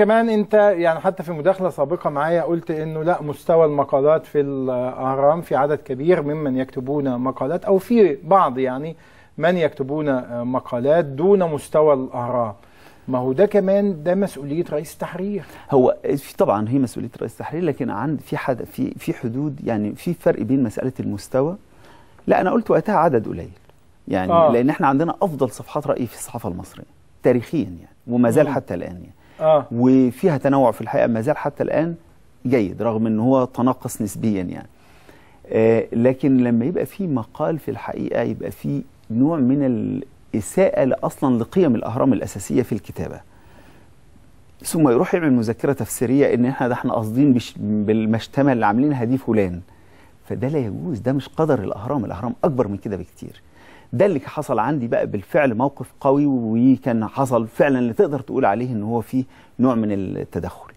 كمان انت يعني حتى في مداخله سابقه معايا قلت انه لا مستوى المقالات في الاهرام في عدد كبير ممن يكتبون مقالات او في بعض يعني من يكتبون مقالات دون مستوى الاهرام ما هو ده كمان ده مسؤوليه رئيس التحرير هو في طبعا هي مسؤوليه رئيس التحرير لكن عند في حد في في حدود يعني في فرق بين مساله المستوى لا انا قلت وقتها عدد قليل يعني آه. لان احنا عندنا افضل صفحات راي في الصحافه المصريه تاريخيا يعني وما زال حتى الان يعني آه. وفيها تنوع في الحقيقه ما زال حتى الان جيد رغم ان هو تناقص نسبيا يعني آه لكن لما يبقى في مقال في الحقيقه يبقى في نوع من الاساءه اصلا لقيم الاهرام الاساسيه في الكتابه ثم يروح يعمل مذكره تفسيريه ان احنا ده احنا قاصدين بالمشتمه اللي عاملينها دي فلان فده لا يجوز ده مش قدر الاهرام الاهرام اكبر من كده بكتير ده اللي حصل عندي بقى بالفعل موقف قوي وكان حصل فعلا اللي تقدر تقول عليه ان هو فيه نوع من التدخل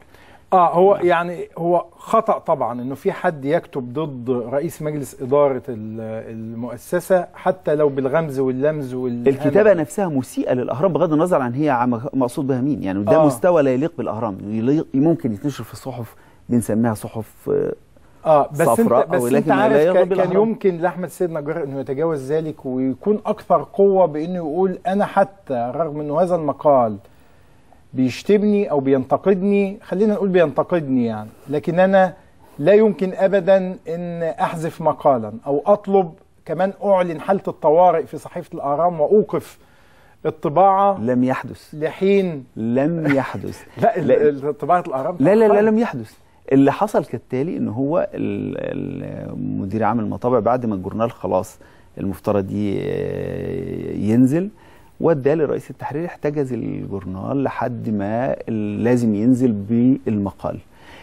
اه هو يعني هو خطا طبعا انه في حد يكتب ضد رئيس مجلس اداره المؤسسه حتى لو بالغمز واللمز وال الكتابه نفسها مسيئه للاهرام بغض النظر عن هي مقصود بها مين يعني ده آه. مستوى لا يليق بالاهرام ممكن يتنشر في الصحف بنسميها صحف آه، اه بس صفراء انت بس انت عارف كان, كان يمكن لاحمد سيد نجار انه يتجاوز ذلك ويكون اكثر قوه بانه يقول انا حتى رغم انه هذا المقال بيشتمني او بينتقدني خلينا نقول بينتقدني يعني لكن انا لا يمكن ابدا ان احذف مقالا او اطلب كمان اعلن حاله الطوارئ في صحيفه الارام واوقف الطباعه لم يحدث لحين لم يحدث لا, لا طباعه الارام لا لا, لا لم يحدث اللي حصل كالتالي ان هو مدير عام المطابع بعد ما الجورنال خلاص المفترض ينزل وداه لرئيس التحرير احتجز الجورنال لحد ما لازم ينزل بالمقال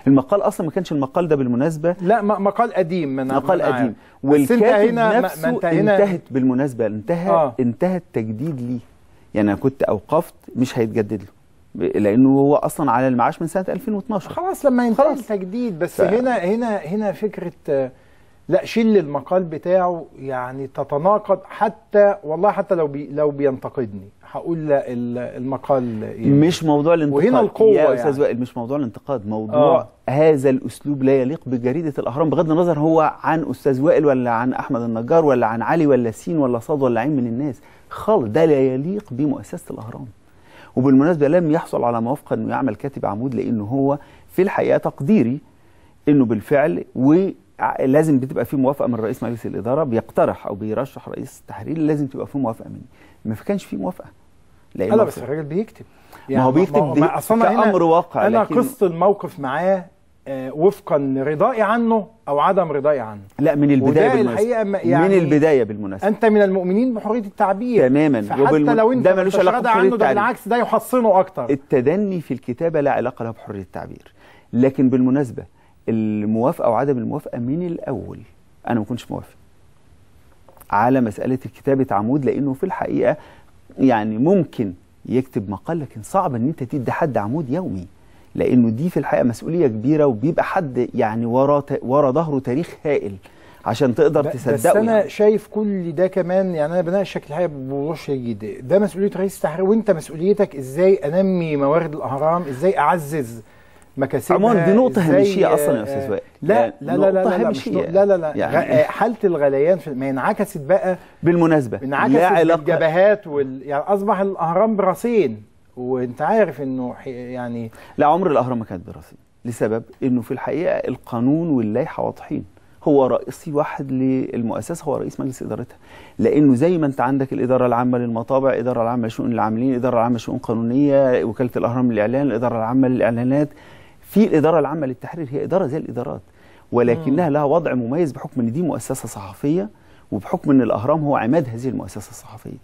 المقال اصلا ما كانش المقال ده بالمناسبه لا مقال قديم من مقال قديم والكاتب نفسه انتهينا انتهت بالمناسبه انتهى آه. انتهى التجديد ليه يعني انا كنت اوقفت مش هيتجدد له لانه هو اصلا على المعاش من سنه 2012 خلاص لما ينتهي التجديد بس ف... هنا هنا هنا فكره لا شيل المقال بتاعه يعني تتناقض حتى والله حتى لو بي لو بينتقدني هقول لا المقال يعني. مش موضوع الانتقاد وهنا القوه يا استاذ يعني. وائل مش موضوع الانتقاد موضوع آه. هذا الاسلوب لا يليق بجريده الاهرام بغض النظر هو عن استاذ وائل ولا عن احمد النجار ولا عن علي ولا سين ولا صاد ولا عين من الناس خالص ده لا يليق بمؤسسه الاهرام وبالمناسبه لم يحصل على موافقه انه يعمل كاتب عمود لانه هو في الحقيقه تقديري انه بالفعل ولازم بتبقى في موافقه من رئيس مجلس الاداره بيقترح او بيرشح رئيس التحرير لازم تبقى في موافقه مني ما كانش في موافقه لا بس الراجل بيكتب يعني ما هو يعني بيكتب ما هو ما كأمر واقع أنا قصت الموقف معاه آه، وفقا لرضائي عنه او عدم رضائي عنه لا من البدايه بالمناسبه يعني من البدايه بالمناسبه انت من المؤمنين بحريه التعبير تماما حتى وبالم... لو انت ده ملوش علاقه بحريه عنه ده بالعكس ده يحصنه اكتر التدني في الكتابه لا علاقه له بحريه التعبير لكن بالمناسبه الموافقه وعدم الموافقه من الاول انا ما كنتش موافق على مساله كتابه عمود لانه في الحقيقه يعني ممكن يكتب مقال لكن صعب ان انت تدي حد عمود يومي لانه دي في الحقيقه مسؤوليه كبيره وبيبقى حد يعني ورا ورا ظهره تاريخ هائل عشان تقدر تصدقه بس انا يعني. شايف كل ده كمان يعني انا بناقشك الحقيقه بوضوح شديد ده مسؤوليه رئيس التحرير وانت مسؤوليتك ازاي انمي موارد الاهرام ازاي اعزز مكاسبها عموما دي نقطة هامشية آه، أصلا يا أستاذ وائل لا لا يعني لا لا لا لا لا لا يعني حالة الغليان في ما انعكست بقى بالمناسبة انعكست الجبهات وال يعني أصبح الأهرام براسين وانت عارف انه يعني لا عمر الاهرام ما كانت براسي لسبب انه في الحقيقه القانون واللائحه واضحين هو رئيسي واحد للمؤسسه هو رئيس مجلس ادارتها لانه زي ما انت عندك الاداره العامه للمطابع الاداره العامه لشؤون العاملين الاداره العامه لشؤون قانونيه وكاله الاهرام للاعلان الاداره العامه للاعلانات في الاداره العامه للتحرير هي اداره زي الادارات ولكنها لها وضع مميز بحكم ان دي مؤسسه صحفيه وبحكم ان الاهرام هو عماد هذه المؤسسه الصحفيه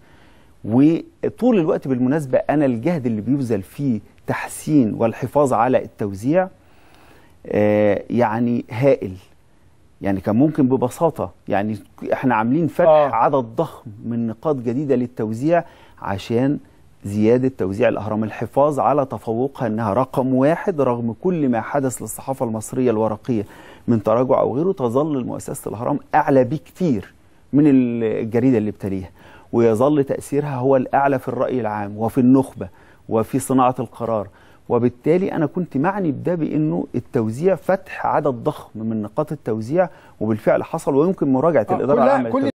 وطول الوقت بالمناسبة أنا الجهد اللي بيبذل فيه تحسين والحفاظ على التوزيع آه، يعني هائل يعني كان ممكن ببساطة يعني احنا عاملين فتح آه. عدد ضخم من نقاط جديدة للتوزيع عشان زيادة توزيع الأهرام الحفاظ على تفوقها أنها رقم واحد رغم كل ما حدث للصحافة المصرية الورقية من تراجع أو غيره تظل مؤسسة الأهرام أعلى بكتير من الجريدة اللي بتليها ويظل تأثيرها هو الأعلى في الرأي العام وفي النخبة وفي صناعة القرار وبالتالي أنا كنت معني بده بأنه التوزيع فتح عدد ضخم من نقاط التوزيع وبالفعل حصل ويمكن مراجعة آه، الإدارة العامة